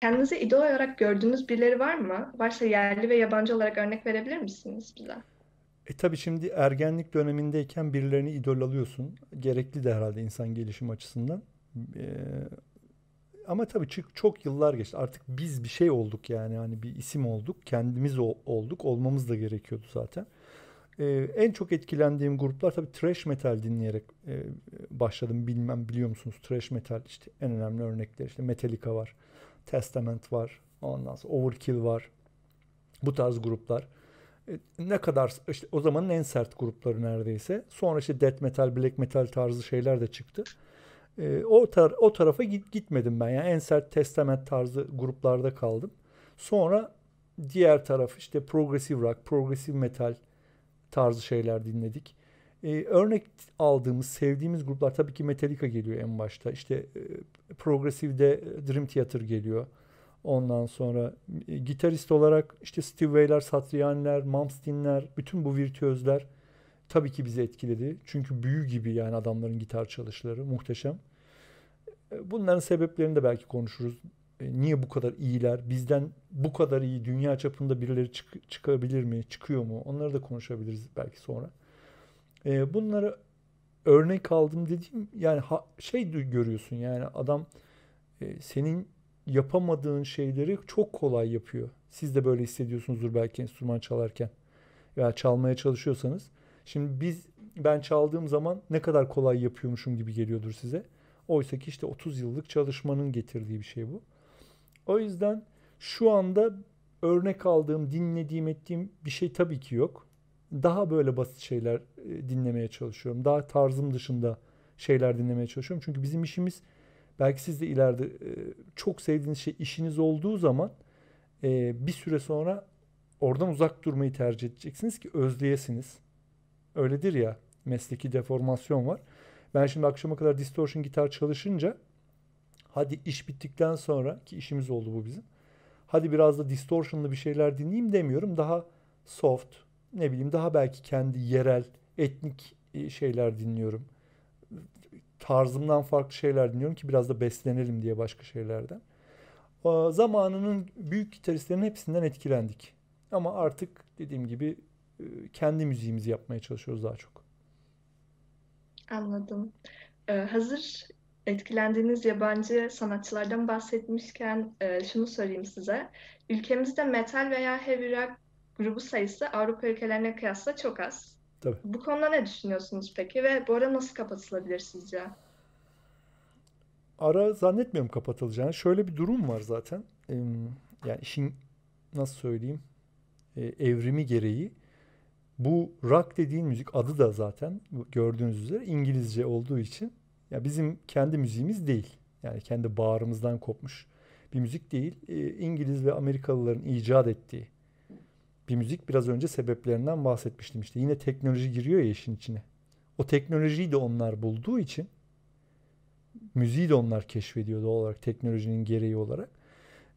Kendinizi idol olarak gördüğünüz birileri var mı? Varsa yerli ve yabancı olarak örnek verebilir misiniz bize? E tabii şimdi ergenlik dönemindeyken birilerini idol alıyorsun. Gerekli de herhalde insan gelişim açısından. E, ama tabii çok, çok yıllar geçti. Artık biz bir şey olduk yani. Hani bir isim olduk. Kendimiz olduk. Olmamız da gerekiyordu zaten. E, en çok etkilendiğim gruplar tabii trash metal dinleyerek e, başladım. Bilmem biliyor musunuz? Trash metal işte en önemli örnekler. işte Metallica var. Testament var. Ondan sonra Overkill var. Bu tarz gruplar. E, ne kadar işte o zamanın en sert grupları neredeyse. Sonra işte death metal, black metal tarzı şeyler de çıktı. E, o, tar o tarafa gitmedim ben. Yani en sert testament tarzı gruplarda kaldım. Sonra diğer taraf işte progressive rock, progressive metal tarzı şeyler dinledik e, örnek aldığımız, sevdiğimiz gruplar tabii ki Metallica geliyor en başta. İşte e, progresivde e, Dream Theater geliyor. Ondan sonra e, gitarist olarak işte Steve Way'ler, Satriani'ler, Malmsteen'ler, bütün bu virtüözler tabii ki bizi etkiledi. Çünkü büyü gibi yani adamların gitar çalışları muhteşem. E, bunların sebeplerini de belki konuşuruz. E, niye bu kadar iyiler? Bizden bu kadar iyi dünya çapında birileri çık- çıkabilir mi? Çıkıyor mu? Onları da konuşabiliriz belki sonra. E, bunları örnek aldım dediğim yani ha, şey görüyorsun yani adam e, senin yapamadığın şeyleri çok kolay yapıyor. Siz de böyle hissediyorsunuzdur belki enstrüman çalarken veya çalmaya çalışıyorsanız. Şimdi biz ben çaldığım zaman ne kadar kolay yapıyormuşum gibi geliyordur size. Oysa ki işte 30 yıllık çalışmanın getirdiği bir şey bu. O yüzden şu anda örnek aldığım, dinlediğim, ettiğim bir şey tabii ki yok daha böyle basit şeyler e, dinlemeye çalışıyorum. Daha tarzım dışında şeyler dinlemeye çalışıyorum. Çünkü bizim işimiz belki siz de ileride e, çok sevdiğiniz şey işiniz olduğu zaman e, bir süre sonra oradan uzak durmayı tercih edeceksiniz ki özleyesiniz. Öyledir ya mesleki deformasyon var. Ben şimdi akşama kadar distortion gitar çalışınca hadi iş bittikten sonra ki işimiz oldu bu bizim. Hadi biraz da distortion'lı bir şeyler dinleyeyim demiyorum. Daha soft, ne bileyim daha belki kendi yerel etnik e, şeyler dinliyorum. Tarzımdan farklı şeyler dinliyorum ki biraz da beslenelim diye başka şeylerden. Zamanının büyük gitaristlerinin hepsinden etkilendik. Ama artık dediğim gibi e, kendi müziğimizi yapmaya çalışıyoruz daha çok. Anladım. Ee, hazır etkilendiğiniz yabancı sanatçılardan bahsetmişken e, şunu söyleyeyim size. Ülkemizde metal veya heavy rock grubu sayısı Avrupa ülkelerine kıyasla çok az. Tabii. Bu konuda ne düşünüyorsunuz peki ve bu ara nasıl kapatılabilir sizce? Ara zannetmiyorum kapatılacağını. Şöyle bir durum var zaten. yani işin nasıl söyleyeyim e, evrimi gereği bu rock dediğin müzik adı da zaten gördüğünüz üzere İngilizce olduğu için ya bizim kendi müziğimiz değil. Yani kendi bağrımızdan kopmuş bir müzik değil. E, İngiliz ve Amerikalıların icat ettiği bir müzik biraz önce sebeplerinden bahsetmiştim işte. Yine teknoloji giriyor ya işin içine. O teknolojiyi de onlar bulduğu için müziği de onlar keşfediyor doğal olarak teknolojinin gereği olarak.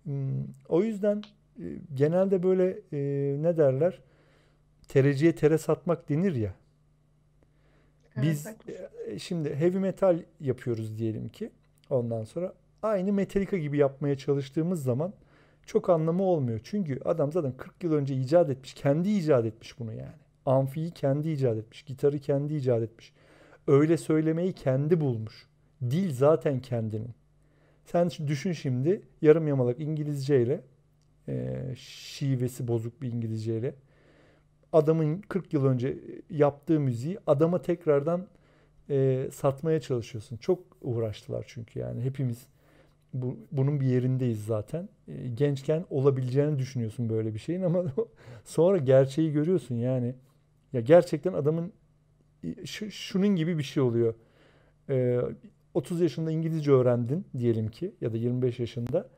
Hmm, o yüzden e, genelde böyle e, ne derler? Tereciye tere satmak denir ya. Biz e, şimdi heavy metal yapıyoruz diyelim ki. Ondan sonra aynı Metallica gibi yapmaya çalıştığımız zaman çok anlamı olmuyor. Çünkü adam zaten 40 yıl önce icat etmiş. Kendi icat etmiş bunu yani. Amfiyi kendi icat etmiş. Gitarı kendi icat etmiş. Öyle söylemeyi kendi bulmuş. Dil zaten kendinin. Sen düşün şimdi yarım yamalak İngilizceyle e, şivesi bozuk bir İngilizceyle adamın 40 yıl önce yaptığı müziği adama tekrardan e, satmaya çalışıyorsun. Çok uğraştılar çünkü yani hepimiz bu, bunun bir yerindeyiz zaten. E, gençken olabileceğini düşünüyorsun böyle bir şeyin ama sonra gerçeği görüyorsun yani. Ya gerçekten adamın e, şu, şunun gibi bir şey oluyor. E, 30 yaşında İngilizce öğrendin diyelim ki ya da 25 yaşında.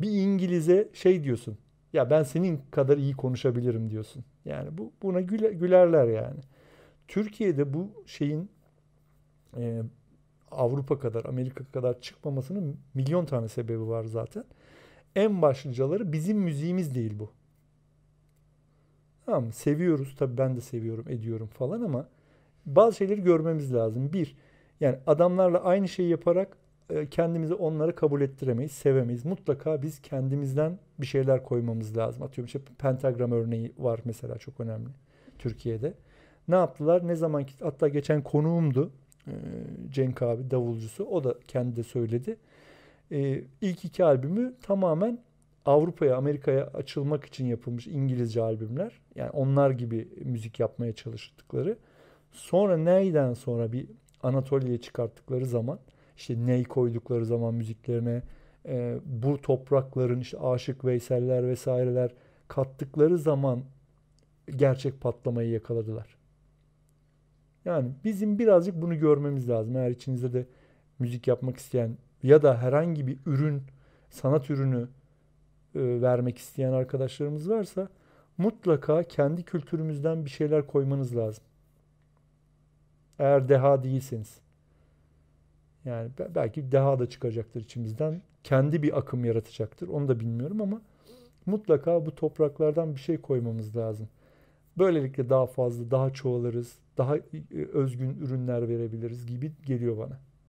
Bir İngiliz'e şey diyorsun. Ya ben senin kadar iyi konuşabilirim diyorsun. Yani bu buna güler, gülerler yani. Türkiye'de bu şeyin e, Avrupa kadar, Amerika kadar çıkmamasının milyon tane sebebi var zaten. En başlıcaları bizim müziğimiz değil bu. Tamam Seviyoruz tabi ben de seviyorum, ediyorum falan ama bazı şeyleri görmemiz lazım. Bir, yani adamlarla aynı şeyi yaparak e, kendimizi onlara kabul ettiremeyiz, sevemeyiz. Mutlaka biz kendimizden bir şeyler koymamız lazım. Atıyorum işte pentagram örneği var mesela çok önemli Türkiye'de. Ne yaptılar? Ne zaman ki? hatta geçen konuğumdu. Ee, Cenk abi davulcusu. O da kendi de söyledi. Ee, ilk iki albümü tamamen Avrupa'ya, Amerika'ya açılmak için yapılmış İngilizce albümler. Yani onlar gibi müzik yapmaya çalıştıkları. Sonra neyden sonra bir Anatolia'ya çıkarttıkları zaman işte ney koydukları zaman müziklerine e, bu toprakların işte Aşık Veyseller vesaireler kattıkları zaman gerçek patlamayı yakaladılar. Yani bizim birazcık bunu görmemiz lazım. Eğer içinizde de müzik yapmak isteyen ya da herhangi bir ürün, sanat ürünü e, vermek isteyen arkadaşlarımız varsa mutlaka kendi kültürümüzden bir şeyler koymanız lazım. Eğer deha değilseniz. Yani belki deha da çıkacaktır içimizden. Kendi bir akım yaratacaktır. Onu da bilmiyorum ama mutlaka bu topraklardan bir şey koymamız lazım. Böylelikle daha fazla, daha çoğalırız, daha e, özgün ürünler verebiliriz gibi geliyor bana.